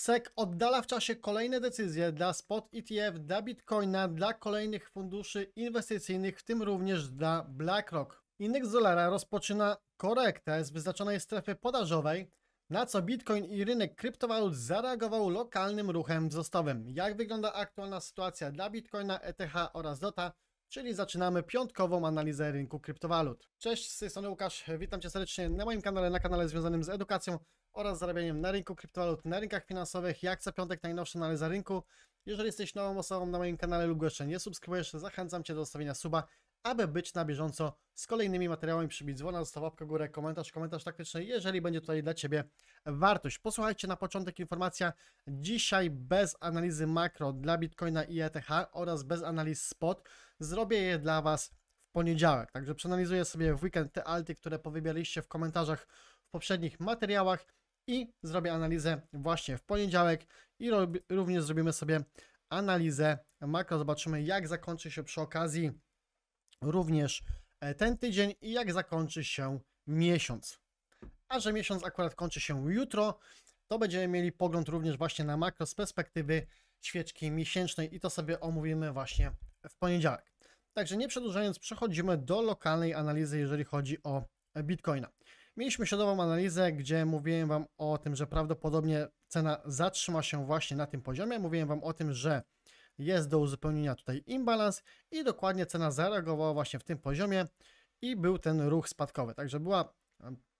SEC oddala w czasie kolejne decyzje dla spot e ETF, dla Bitcoina, dla kolejnych funduszy inwestycyjnych, w tym również dla BlackRock. Indeks dolara rozpoczyna korektę z wyznaczonej strefy podażowej, na co Bitcoin i rynek kryptowalut zareagował lokalnym ruchem wzrostowym. Jak wygląda aktualna sytuacja dla Bitcoina, ETH oraz DOTA? czyli zaczynamy piątkową analizę rynku kryptowalut. Cześć, z tej strony Łukasz, witam Cię serdecznie na moim kanale, na kanale związanym z edukacją oraz zarabianiem na rynku kryptowalut, na rynkach finansowych, jak co piątek najnowsza analiza rynku. Jeżeli jesteś nową osobą na moim kanale lub jeszcze nie subskrybujesz, zachęcam Cię do zostawienia suba, aby być na bieżąco z kolejnymi materiałami. Przybić dzwona, zostaw łapkę górę, komentarz, komentarz taktyczny, jeżeli będzie tutaj dla Ciebie wartość. Posłuchajcie na początek informacja. Dzisiaj bez analizy makro dla Bitcoina i ETH oraz bez analiz spot zrobię je dla Was w poniedziałek. Także przeanalizuję sobie w weekend te alty, które powybieraliście w komentarzach w poprzednich materiałach i zrobię analizę właśnie w poniedziałek i również zrobimy sobie analizę makro. Zobaczymy, jak zakończy się przy okazji również e, ten tydzień i jak zakończy się miesiąc. A że miesiąc akurat kończy się jutro, to będziemy mieli pogląd również właśnie na makro z perspektywy świeczki miesięcznej i to sobie omówimy właśnie w poniedziałek. Także nie przedłużając, przechodzimy do lokalnej analizy, jeżeli chodzi o Bitcoina. Mieliśmy środową analizę, gdzie mówiłem Wam o tym, że prawdopodobnie cena zatrzyma się właśnie na tym poziomie. Mówiłem Wam o tym, że jest do uzupełnienia tutaj imbalans i dokładnie cena zareagowała właśnie w tym poziomie i był ten ruch spadkowy. Także była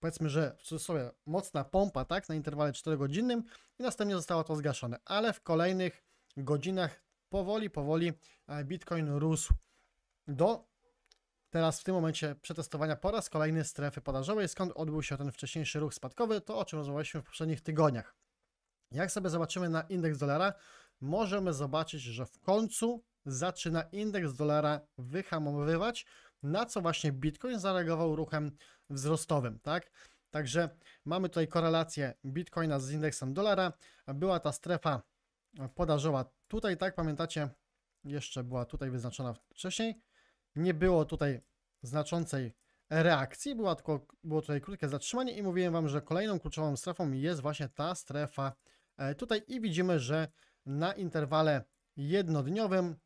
powiedzmy, że w cudzysłowie mocna pompa tak, na interwale 4-godzinnym i następnie zostało to zgaszone, ale w kolejnych godzinach powoli, powoli e, Bitcoin rósł do Teraz w tym momencie przetestowania po raz kolejny strefy podażowej, skąd odbył się ten wcześniejszy ruch spadkowy, to o czym rozmawialiśmy w poprzednich tygodniach. Jak sobie zobaczymy na indeks dolara, możemy zobaczyć, że w końcu zaczyna indeks dolara wyhamowywać, na co właśnie Bitcoin zareagował ruchem wzrostowym, tak? Także mamy tutaj korelację Bitcoina z indeksem dolara. Była ta strefa podażowa tutaj, tak? Pamiętacie, jeszcze była tutaj wyznaczona wcześniej. Nie było tutaj znaczącej reakcji. Była tylko, było tutaj krótkie zatrzymanie i mówiłem Wam, że kolejną kluczową strefą jest właśnie ta strefa e, tutaj i widzimy, że na interwale jednodniowym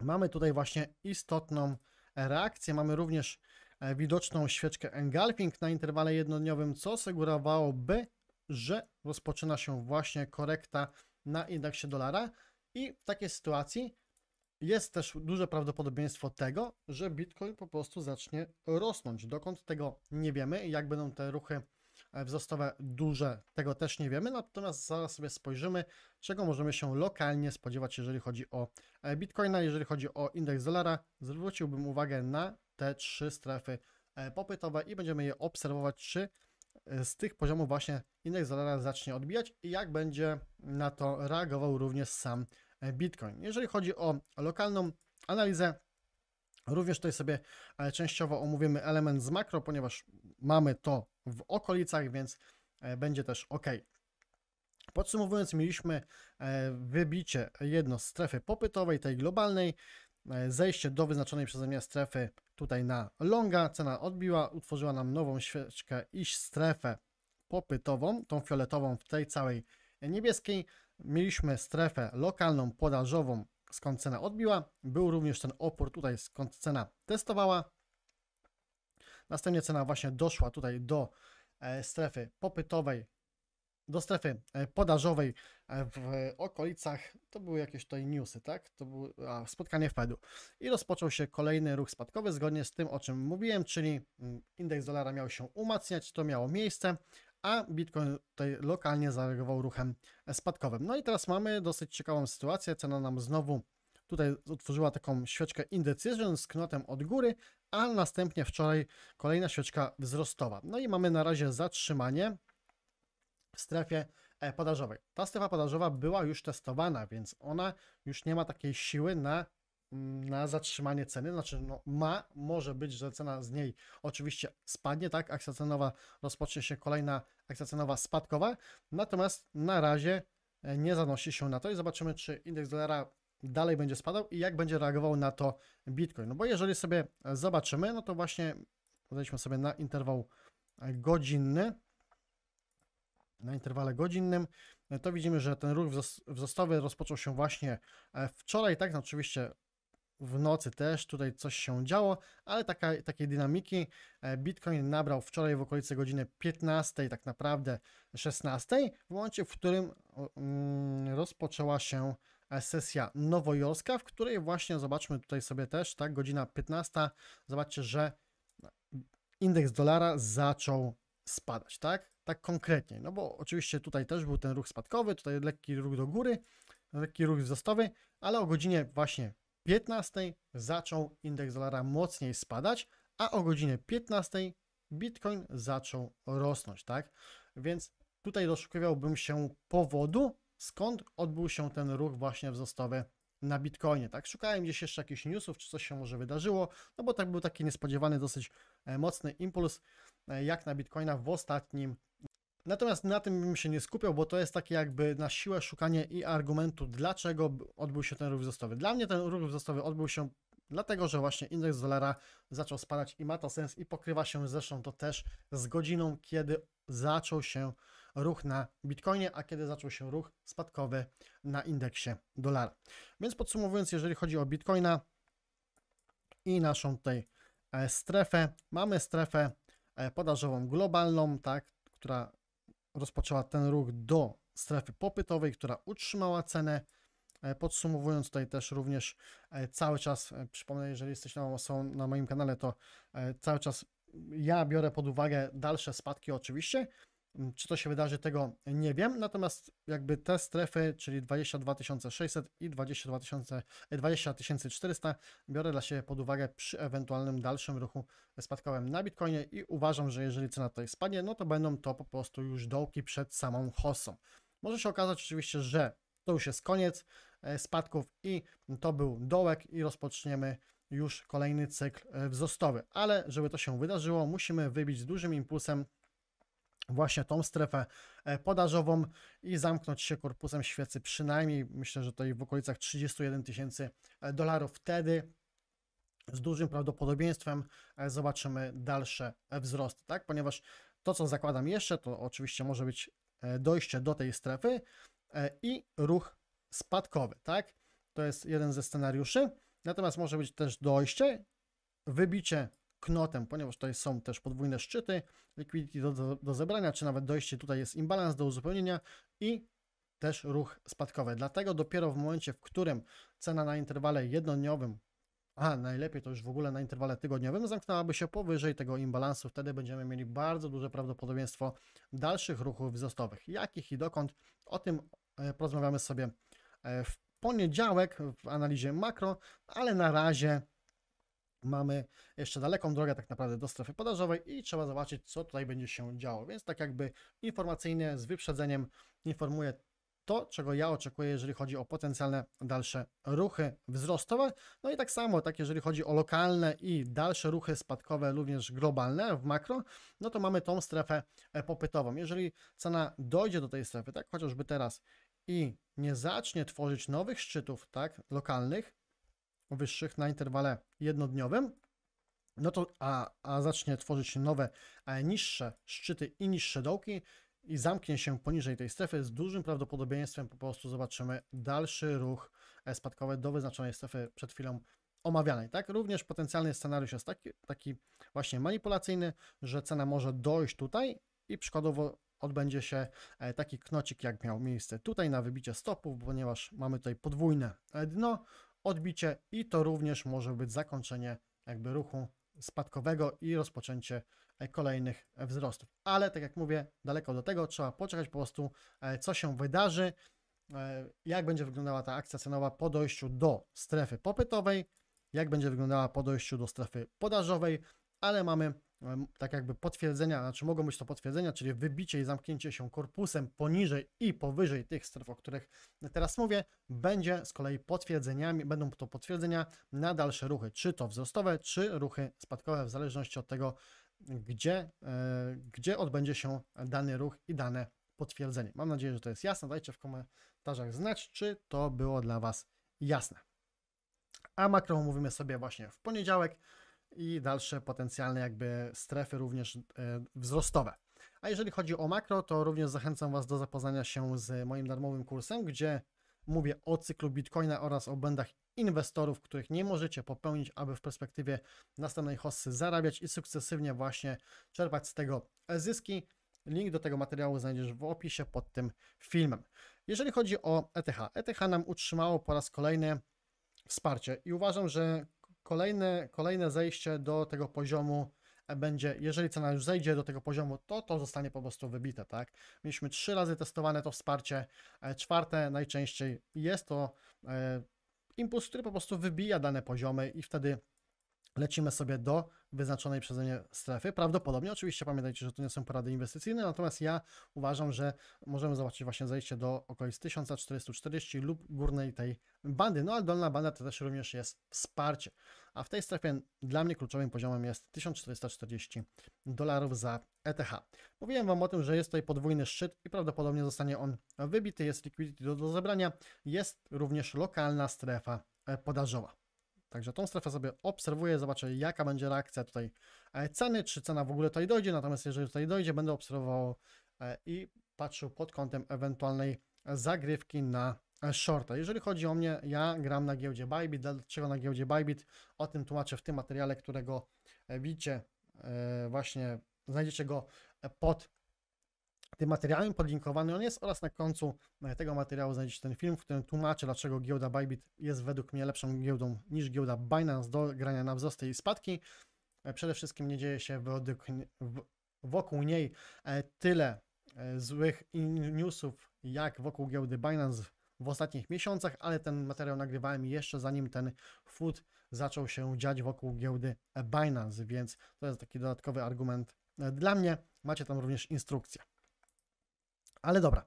mamy tutaj właśnie istotną reakcję. Mamy również e, widoczną świeczkę engulfing na interwale jednodniowym, co sugerowałoby, że rozpoczyna się właśnie korekta na indeksie dolara i w takiej sytuacji jest też duże prawdopodobieństwo tego, że Bitcoin po prostu zacznie rosnąć. Dokąd tego nie wiemy, jak będą te ruchy e, wzrostowe duże, tego też nie wiemy, natomiast zaraz sobie spojrzymy, czego możemy się lokalnie spodziewać, jeżeli chodzi o e, Bitcoina, jeżeli chodzi o indeks dolara. Zwróciłbym uwagę na te trzy strefy e, popytowe i będziemy je obserwować, czy z tych poziomów właśnie indeks dolara zacznie odbijać i jak będzie na to reagował również sam E, Bitcoin. Jeżeli chodzi o lokalną analizę, Również tutaj sobie e, częściowo omówimy element z makro, ponieważ mamy to w okolicach, więc e, będzie też ok. Podsumowując, mieliśmy wybicie jedno z strefy popytowej, tej globalnej, zejście do wyznaczonej przeze mnie strefy tutaj na longa, cena odbiła, utworzyła nam nową świeczkę i strefę popytową, tą fioletową w tej całej niebieskiej. Mieliśmy strefę lokalną, podażową, skąd cena odbiła. Był również ten opór tutaj, skąd cena testowała. Następnie cena właśnie doszła tutaj do e, strefy popytowej, do strefy e, podażowej e, w okolicach, to były jakieś tutaj newsy, tak? To było spotkanie Fedu. I rozpoczął się kolejny ruch spadkowy zgodnie z tym, o czym mówiłem, czyli mm, indeks dolara miał się umacniać, to miało miejsce a Bitcoin tutaj lokalnie zareagował ruchem spadkowym. No i teraz mamy dosyć ciekawą sytuację, cena nam znowu tutaj utworzyła taką świeczkę indecision z knotem od góry, a następnie wczoraj kolejna świeczka wzrostowa. No i mamy na razie zatrzymanie w strefie e, podażowej. Ta strefa podażowa była już testowana, więc ona już nie ma takiej siły na, mm, na zatrzymanie ceny. Znaczy, no, ma, może być, że cena z niej oczywiście spadnie, tak? Akcja cenowa rozpocznie się kolejna akcja cenowa spadkowa, natomiast na razie e, nie zanosi się na to i zobaczymy, czy indeks dolara dalej będzie spadał i jak będzie reagował na to Bitcoin. No bo jeżeli sobie e, zobaczymy, no to właśnie podaliśmy sobie na interwał e, godzinny, na interwale godzinnym, to widzimy, że ten ruch wzrostowy rozpoczął się właśnie wczoraj, tak, no oczywiście w nocy też tutaj coś się działo, ale taka, takiej dynamiki e, Bitcoin nabrał wczoraj w okolicy godziny 15, tak naprawdę 16, w momencie, w którym mm, rozpoczęła się e, sesja nowojorska, w której właśnie zobaczmy tutaj sobie też, tak, godzina 15, zobaczcie, że no, indeks dolara zaczął spadać, tak? Tak konkretnie, no bo oczywiście tutaj też był ten ruch spadkowy, tutaj lekki ruch do góry, lekki ruch wzrostowy, ale o godzinie właśnie 15 zaczął indeks dolara mocniej spadać, a o godzinie 15 Bitcoin zaczął rosnąć, tak? Więc tutaj doszukiwałbym się powodu, skąd odbył się ten ruch właśnie wzrostowy na Bitcoinie, tak? Szukałem gdzieś jeszcze jakichś newsów, czy coś się może wydarzyło, no bo tak był taki niespodziewany, dosyć e, mocny impuls, e, jak na Bitcoina w ostatnim Natomiast na tym bym się nie skupiał, bo to jest takie jakby na siłę szukanie i argumentu, dlaczego odbył się ten ruch wzrostowy. Dla mnie ten ruch wzrostowy odbył się dlatego, że właśnie indeks dolara zaczął spadać i ma to sens i pokrywa się zresztą to też z godziną, kiedy zaczął się ruch na Bitcoinie, a kiedy zaczął się ruch spadkowy na indeksie dolara. Więc podsumowując, jeżeli chodzi o Bitcoina i naszą tutaj e, strefę, mamy strefę e, podażową globalną, tak, która rozpoczęła ten ruch do strefy popytowej, która utrzymała cenę. E, podsumowując tutaj też również e, cały czas, e, przypomnę, jeżeli jesteś nową osobą na moim kanale, to cały czas ja biorę pod uwagę dalsze spadki oczywiście, Mm, czy to się wydarzy, tego nie wiem. Natomiast jakby te strefy, czyli 22 600 i 22 400 e, biorę dla siebie pod uwagę przy ewentualnym dalszym ruchu spadkowym na Bitcoinie i uważam, że jeżeli cena tutaj spadnie, no to będą to po prostu już dołki przed samą hossą. Może się okazać oczywiście, że to już jest koniec e, spadków i to był dołek i rozpoczniemy już kolejny cykl e, wzrostowy. Ale żeby to się wydarzyło, musimy wybić z dużym impulsem właśnie tą strefę e, podażową i zamknąć się korpusem świecy przynajmniej, myślę, że tutaj w okolicach 31 tysięcy e, dolarów. Wtedy z dużym prawdopodobieństwem e, zobaczymy dalsze wzrosty, tak? Ponieważ to, co zakładam jeszcze, to oczywiście może być dojście do tej strefy i ruch spadkowy, tak? To jest jeden ze scenariuszy. Natomiast może być też dojście, wybicie knotem, ponieważ tutaj są też podwójne szczyty, liquidity do, do, do zebrania, czy nawet dojście tutaj jest imbalans do uzupełnienia i też ruch spadkowy. Dlatego dopiero w momencie, w którym cena na interwale jednodniowym, a najlepiej to już w ogóle na interwale tygodniowym, zamknęłaby się powyżej tego imbalansu, wtedy będziemy mieli bardzo duże prawdopodobieństwo dalszych ruchów wzrostowych. Jakich i dokąd, o tym e, porozmawiamy sobie e, w poniedziałek w analizie makro, ale na razie mamy jeszcze daleką drogę tak naprawdę do strefy podażowej i trzeba zobaczyć, co tutaj będzie się działo. Więc tak jakby informacyjnie z wyprzedzeniem informuję to, czego ja oczekuję, jeżeli chodzi o potencjalne dalsze ruchy wzrostowe. No i tak samo, tak jeżeli chodzi o lokalne i dalsze ruchy spadkowe, również globalne w makro, no to mamy tą strefę popytową. Jeżeli cena dojdzie do tej strefy, tak chociażby teraz i nie zacznie tworzyć nowych szczytów, tak, lokalnych, wyższych na interwale jednodniowym, no to a, a zacznie tworzyć nowe niższe szczyty i niższe dołki i zamknie się poniżej tej strefy, z dużym prawdopodobieństwem po prostu zobaczymy dalszy ruch e, spadkowy do wyznaczonej strefy przed chwilą omawianej. Tak? Również potencjalny scenariusz jest taki, taki właśnie manipulacyjny, że cena może dojść tutaj i przykładowo odbędzie się e, taki knocik, jak miał miejsce tutaj na wybicie stopów, ponieważ mamy tutaj podwójne dno, odbicie i to również może być zakończenie jakby ruchu spadkowego i rozpoczęcie e, kolejnych e, wzrostów. Ale tak jak mówię, daleko do tego trzeba poczekać po prostu, e, co się wydarzy, jak będzie wyglądała ta akcja cenowa po dojściu do strefy popytowej, jak będzie wyglądała po dojściu do strefy podażowej, ale mamy tak jakby potwierdzenia, znaczy mogą być to potwierdzenia, czyli wybicie i zamknięcie się korpusem poniżej i powyżej tych stref, o których teraz mówię, będzie z kolei potwierdzeniami, będą to potwierdzenia na dalsze ruchy, czy to wzrostowe, czy ruchy spadkowe, w zależności od tego, gdzie, e, gdzie odbędzie się dany ruch i dane potwierdzenie. Mam nadzieję, że to jest jasne. Dajcie w komentarzach znać, czy to było dla Was jasne. A makro mówimy sobie właśnie w poniedziałek i dalsze potencjalne jakby strefy również e, wzrostowe. A jeżeli chodzi o makro, to również zachęcam Was do zapoznania się z moim darmowym kursem, gdzie mówię o cyklu Bitcoina oraz o błędach inwestorów, których nie możecie popełnić, aby w perspektywie następnej hossy zarabiać i sukcesywnie właśnie czerpać z tego zyski. Link do tego materiału znajdziesz w opisie pod tym filmem. Jeżeli chodzi o ETH, ETH nam utrzymało po raz kolejny wsparcie i uważam, że Kolejne, kolejne zejście do tego poziomu będzie, jeżeli cena już zejdzie do tego poziomu, to to zostanie po prostu wybite, tak? Mieliśmy trzy razy testowane to wsparcie, e, czwarte najczęściej jest to e, impuls, który po prostu wybija dane poziomy i wtedy lecimy sobie do wyznaczonej przeze mnie strefy. Prawdopodobnie, oczywiście pamiętajcie, że to nie są porady inwestycyjne, natomiast ja uważam, że możemy zobaczyć właśnie zejście do okolic 1440 lub górnej tej bandy. No a dolna banda to też również jest wsparcie. A w tej strefie dla mnie kluczowym poziomem jest 1440 dolarów za ETH. Mówiłem Wam o tym, że jest tutaj podwójny szczyt i prawdopodobnie zostanie on wybity, jest liquidity do, do zebrania, jest również lokalna strefa e, podażowa. Także tą strefę sobie obserwuję, zobaczę jaka będzie reakcja tutaj e, ceny, czy cena w ogóle tutaj dojdzie, natomiast jeżeli tutaj dojdzie, będę obserwował e, i patrzył pod kątem ewentualnej zagrywki na e, shorta. Jeżeli chodzi o mnie, ja gram na giełdzie Bybit. Dlaczego na giełdzie Bybit? O tym tłumaczę w tym materiale, którego widzicie właśnie, znajdziecie go pod tym materiałem podlinkowany on jest oraz na końcu e, tego materiału znajdziecie ten film, w którym tłumaczę, dlaczego giełda Bybit jest według mnie lepszą giełdą niż giełda Binance do grania na wzrosty i spadki. E, przede wszystkim nie dzieje się według, wokół niej e, tyle złych newsów, jak wokół giełdy Binance w ostatnich miesiącach, ale ten materiał nagrywałem jeszcze zanim ten food zaczął się dziać wokół giełdy Binance, więc to jest taki dodatkowy argument dla mnie. Macie tam również instrukcję. Ale dobra,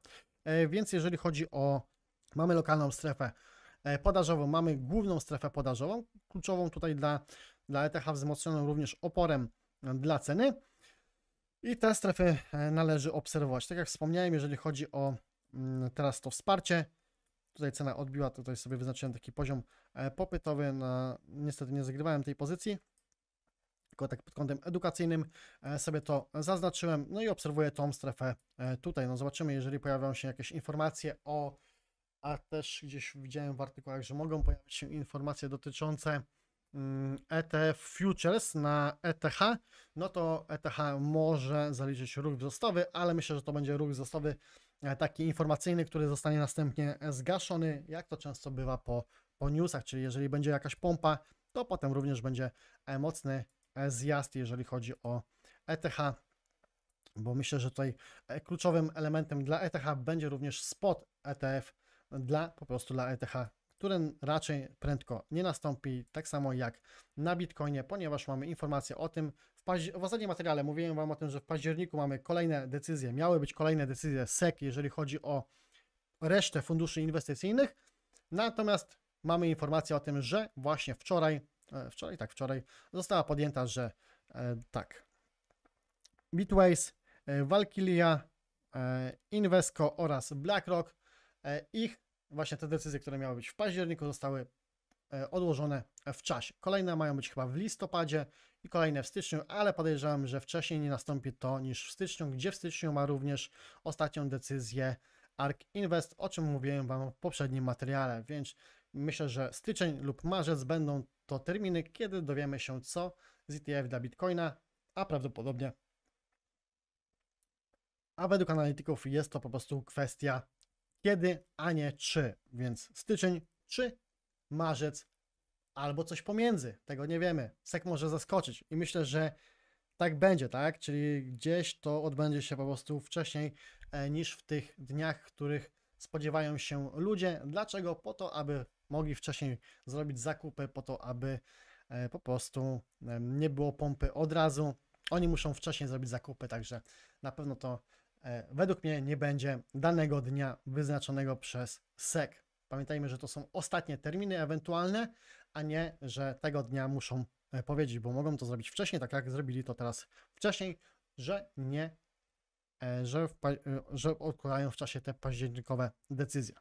e, więc jeżeli chodzi o, mamy lokalną strefę e, podażową, mamy główną strefę podażową, kluczową tutaj dla, dla ETH wzmocnioną również oporem dla ceny. I te strefy e, należy obserwować. Tak jak wspomniałem, jeżeli chodzi o mm, teraz to wsparcie, tutaj cena odbiła, tutaj sobie wyznaczyłem taki poziom popytowy, no, niestety nie zagrywałem tej pozycji, tylko tak pod kątem edukacyjnym e, sobie to zaznaczyłem. No i obserwuję tą strefę e, tutaj. No zobaczymy, jeżeli pojawią się jakieś informacje o, a też gdzieś widziałem w artykułach, że mogą pojawić się informacje dotyczące mm, ETF Futures na ETH, no to ETH może zaliczyć ruch wzrostowy, ale myślę, że to będzie ruch wzrostowy e, taki informacyjny, który zostanie następnie zgaszony, jak to często bywa po, po newsach, czyli jeżeli będzie jakaś pompa, to potem również będzie mocny E, zjazd, jeżeli chodzi o ETH, bo myślę, że tutaj e, kluczowym elementem dla ETH będzie również spot ETF dla po prostu dla ETH, który raczej prędko nie nastąpi, tak samo jak na Bitcoinie, ponieważ mamy informację o tym. W, w ostatnim materiale mówiłem Wam o tym, że w październiku mamy kolejne decyzje, miały być kolejne decyzje SEC, jeżeli chodzi o resztę funduszy inwestycyjnych. Natomiast mamy informację o tym, że właśnie wczoraj E, wczoraj, tak, wczoraj została podjęta, że e, tak. Bitways, e, Valkyria, Invesco oraz BlackRock, ich właśnie te decyzje, które miały być w październiku, zostały odłożone w czasie. Kolejne mają być chyba w listopadzie i kolejne w styczniu, ale podejrzewam, że wcześniej nie nastąpi to niż w styczniu, gdzie w styczniu ma również ostatnią decyzję ARK Invest, o czym mówiłem Wam w poprzednim materiale, więc Myślę, że styczeń lub marzec będą to terminy, kiedy dowiemy się co z ETF dla Bitcoina, a prawdopodobnie a według analityków jest to po prostu kwestia kiedy, a nie czy. Więc styczeń czy marzec albo coś pomiędzy. Tego nie wiemy. SEK może zaskoczyć i myślę, że tak będzie, tak? Czyli gdzieś to odbędzie się po prostu wcześniej e, niż w tych dniach, których spodziewają się ludzie. Dlaczego? Po to, aby mogli wcześniej zrobić zakupy po to, aby e, po prostu nie było pompy od razu. Oni muszą wcześniej zrobić zakupy, także na pewno to e, według mnie nie będzie danego dnia wyznaczonego przez SEC. Pamiętajmy, że to są ostatnie terminy ewentualne, a nie, że tego dnia muszą e, powiedzieć, bo mogą to zrobić wcześniej, tak jak zrobili to teraz wcześniej, że nie, że, w, że odkładają w czasie te październikowe decyzje.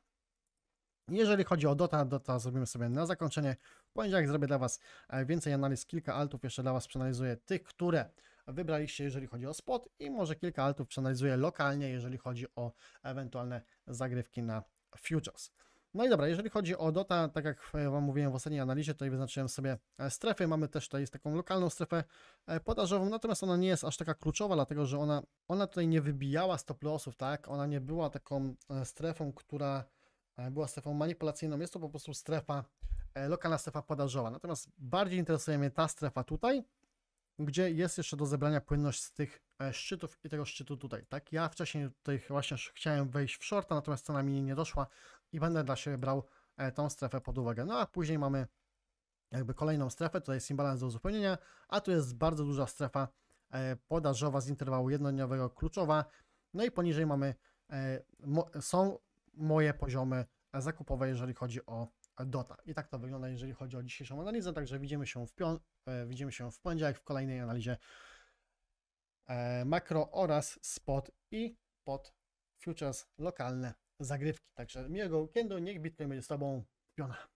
Jeżeli chodzi o Dota, Dota zrobimy sobie na zakończenie. W poniedziałek zrobię dla Was e, więcej analiz, kilka altów jeszcze dla Was przeanalizuję tych, które wybraliście, jeżeli chodzi o spot i może kilka altów przeanalizuję lokalnie, jeżeli chodzi o ewentualne zagrywki na futures. No i dobra, jeżeli chodzi o Dota, tak jak e, Wam mówiłem w ostatniej analizie, tutaj wyznaczyłem sobie e, strefy. Mamy też tutaj taką lokalną strefę podażową, natomiast ona nie jest aż taka kluczowa, dlatego że ona, ona tutaj nie wybijała stop lossów, tak? Ona nie była taką strefą, która E, była strefą manipulacyjną. Jest to po prostu strefa, e, lokalna strefa podażowa. Natomiast bardziej interesuje mnie ta strefa tutaj, gdzie jest jeszcze do zebrania płynność z tych e, szczytów i tego szczytu tutaj, tak? Ja wcześniej tutaj właśnie chciałem wejść w shorta, natomiast cena mi nie doszła i będę dla siebie brał tą strefę pod uwagę. No a później mamy jakby kolejną strefę, tutaj jest imbalans do uzupełnienia, a tu jest bardzo duża strefa podażowa z interwału jednodniowego kluczowa, no i poniżej mamy, są moje poziomy e, zakupowe, jeżeli chodzi o e, DOTA. I tak to wygląda, jeżeli chodzi o dzisiejszą analizę, także widzimy się w, pią- e, widzimy się w poniedziałek w kolejnej analizie makro oraz spot i pod futures lokalne zagrywki. Także miłego weekendu, niech Bitcoin będzie z Tobą piona.